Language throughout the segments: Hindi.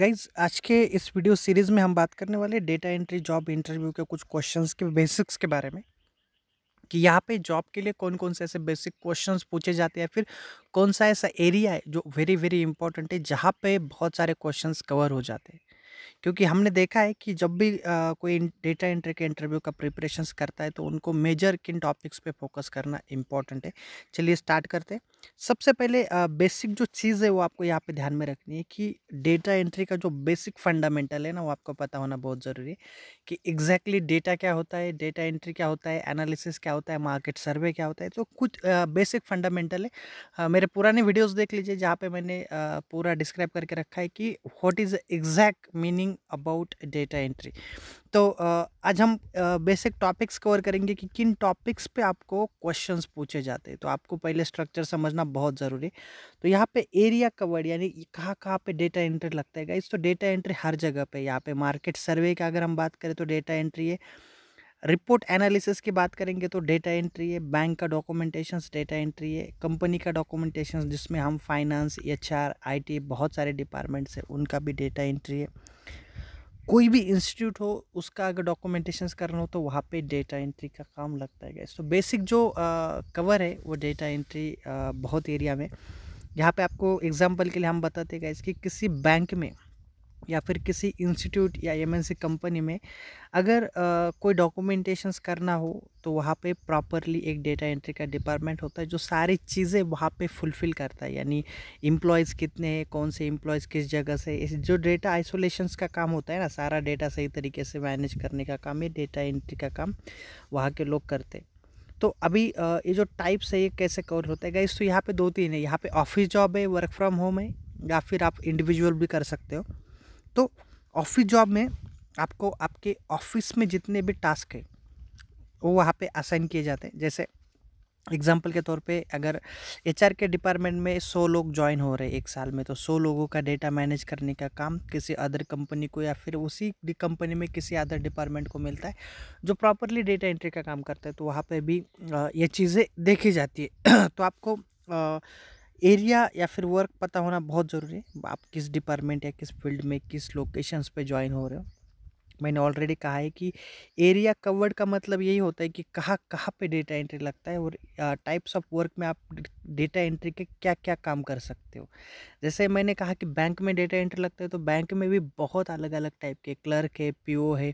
गाइज आज के इस वीडियो सीरीज़ में हम बात करने वाले डेटा एंट्री जॉब इंटरव्यू के कुछ क्वेश्चंस के बेसिक्स के बारे में कि यहाँ पे जॉब के लिए कौन कौन से ऐसे बेसिक क्वेश्चंस पूछे जाते हैं फिर कौन सा ऐसा एरिया है जो वेरी वेरी इंपॉर्टेंट है जहाँ पे बहुत सारे क्वेश्चंस कवर हो जाते हैं क्योंकि हमने देखा है कि जब भी आ, कोई डेटा एंट्री के इंटरव्यू का प्रिपरेशन करता है तो उनको मेजर किन टॉपिक्स पे फोकस करना इम्पॉर्टेंट है चलिए स्टार्ट करते हैं सबसे पहले बेसिक जो चीज़ है वो आपको यहाँ पे ध्यान में रखनी है कि डेटा एंट्री का जो बेसिक फंडामेंटल है ना वो आपको पता होना बहुत ज़रूरी है कि एग्जैक्टली exactly डेटा क्या होता है डेटा एंट्री क्या होता है एनालिसिस क्या होता है मार्केट सर्वे क्या होता है तो कुछ बेसिक फंडामेंटल है मेरे पुराने वीडियोज़ देख लीजिए जहाँ पर मैंने पूरा डिस्क्राइब करके रखा है कि what is exact meaning about data entry तो आज हम बेसिक टॉपिक्स कवर करेंगे कि किन टॉपिक्स पे आपको क्वेश्चंस पूछे जाते हैं तो आपको पहले स्ट्रक्चर समझना बहुत ज़रूरी तो यहाँ पे एरिया कवर्ड यानी कहाँ कहाँ पे डेटा एंट्री लगता है इस तो डेटा एंट्री हर जगह पे यहाँ पे मार्केट सर्वे का अगर हम बात करें तो डेटा एंट्री है रिपोर्ट एनालिसिस की बात करेंगे तो डेटा एंट्री है बैंक का डॉक्यूमेंटेशन डेटा एंट्री है कंपनी का डॉक्यूमेंटेशन जिसमें हम फाइनेंस एच आर बहुत सारे डिपार्टमेंट्स हैं उनका भी डेटा एंट्री है कोई भी इंस्टीट्यूट हो उसका अगर डॉक्यूमेंटेशन करना हो तो वहाँ पे डेटा एंट्री का काम लगता है गैस तो बेसिक जो कवर है वो डेटा एंट्री बहुत एरिया में यहाँ पे आपको एग्जांपल के लिए हम बताते गए कि किसी बैंक में या फिर किसी इंस्टीट्यूट या एमएनसी कंपनी में अगर आ, कोई डॉक्यूमेंटेशंस करना हो तो वहाँ पे प्रॉपरली एक डेटा एंट्री का डिपार्टमेंट होता है जो सारी चीज़ें वहाँ पे फुलफ़िल करता है यानी इम्प्लॉयज़ कितने हैं कौन से इम्प्लॉयज़ किस जगह से इस जो डेटा आइसोलेशंस का काम होता है ना सारा डेटा सही तरीके से मैनेज करने का काम ये डेटा एंट्री का काम वहाँ के लोग करते हैं तो अभी ये जो टाइप्स है ये कैसे कवर होता है गाइज तो यहाँ पे दो तीन है यहाँ पे ऑफिस जॉब है वर्क फ्रॉम होम है या फिर आप इंडिविजुअल भी कर सकते हो तो ऑफिस जॉब में आपको आपके ऑफिस में जितने भी टास्क है वो वहाँ पे असाइन किए जाते हैं जैसे एग्जाम्पल के तौर पे अगर एचआर के डिपार्टमेंट में सौ लोग ज्वाइन हो रहे हैं एक साल में तो सौ लोगों का डेटा मैनेज करने का काम किसी अदर कंपनी को या फिर उसी कंपनी में किसी अदर डिपार्टमेंट को मिलता है जो प्रॉपरली डेटा एंट्री का काम करता है तो वहाँ पर भी ये चीज़ें देखी जाती है तो आपको एरिया या फिर वर्क पता होना बहुत ज़रूरी है आप किस डिपार्टमेंट या किस फील्ड में किस लोकेशंस पे ज्वाइन हो रहे हो मैंने ऑलरेडी कहा है कि एरिया कवर्ड का मतलब यही होता है कि कहाँ कहाँ पे डेटा एंट्री लगता है और टाइप्स ऑफ वर्क में आप डेटा एंट्री के क्या क्या काम कर सकते हो जैसे मैंने कहा कि बैंक में डेटा एंट्री लगता है तो बैंक में भी बहुत अलग अलग टाइप के क्लर्क है पी है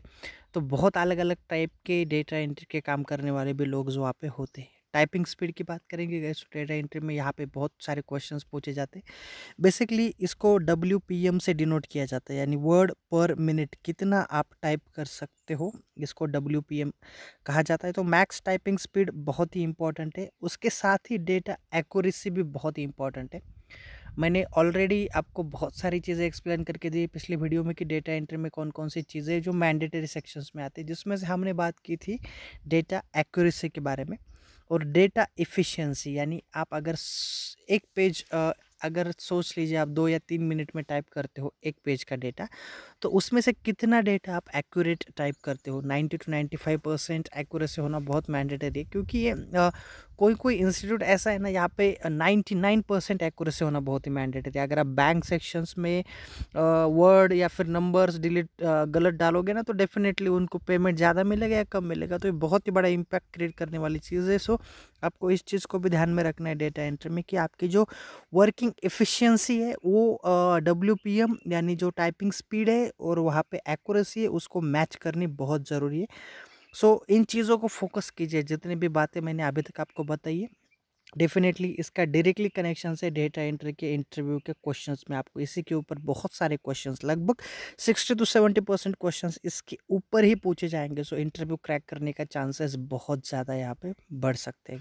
तो बहुत अलग अलग टाइप के डेटा एंट्री के काम करने वाले भी लोग जो वहाँ पे होते हैं टाइपिंग स्पीड की बात करेंगे गैस डेटा एंट्री में यहाँ पे बहुत सारे क्वेश्चंस पूछे जाते हैं बेसिकली इसको डब्ल्यू से डिनोट किया जाता है यानी वर्ड पर मिनट कितना आप टाइप कर सकते हो इसको डब्ल्यू कहा जाता है तो मैक्स टाइपिंग स्पीड बहुत ही इंपॉर्टेंट है उसके साथ ही डेटा एक्यूरेसी भी बहुत ही इंपॉर्टेंट है मैंने ऑलरेडी आपको बहुत सारी चीज़ें एक्सप्लेन करके दी पिछले वीडियो में कि डेटा एंट्री में कौन कौन सी चीज़ें जो मैंडेटरी सेक्शंस में आती है जिसमें से हमने बात की थी डेटा एक्यूरेसी के बारे में और डेटा इफ़िशियंसी यानी आप अगर एक पेज अगर सोच लीजिए आप दो या तीन मिनट में टाइप करते हो एक पेज का डेटा तो उसमें से कितना डेटा आप एक्यूरेट टाइप करते हो 90 टू 95 परसेंट एक्यूरेसी होना बहुत मैंडेटरी है क्योंकि ये कोई कोई इंस्टीट्यूट ऐसा है ना यहाँ पे 99 परसेंट एक्यूरेसी होना बहुत ही मैंडेटरी है अगर आप बैंक सेक्शंस में वर्ड या फिर नंबर्स डिलीट गलत डालोगे ना तो डेफिनेटली उनको पेमेंट ज़्यादा मिलेगा या कम मिलेगा तो ये बहुत ही बड़ा इम्पैक्ट क्रिएट करने वाली चीज़ है सो आपको इस चीज़ को भी ध्यान में रखना है डेटा एंट्री में कि आपकी जो वर्किंग एफिशियंसी है वो डब्ल्यू यानी जो टाइपिंग स्पीड है और वहाँ पर एक्यूरेसी है उसको मैच करनी बहुत ज़रूरी है सो so, इन चीज़ों को फोकस कीजिए जितनी भी बातें मैंने अभी तक आपको बताई है डेफिनेटली इसका डायरेक्टली कनेक्शन से डेटा एंट्री के इंटरव्यू के क्वेश्चंस में आपको इसी के ऊपर बहुत सारे क्वेश्चंस लगभग sixty two seventy percent question इसके ऊपर ही पूछे जाएंगे सो इंटरव्यू क्रैक करने का चांसेस बहुत ज़्यादा यहाँ पे बढ़ सकते हैं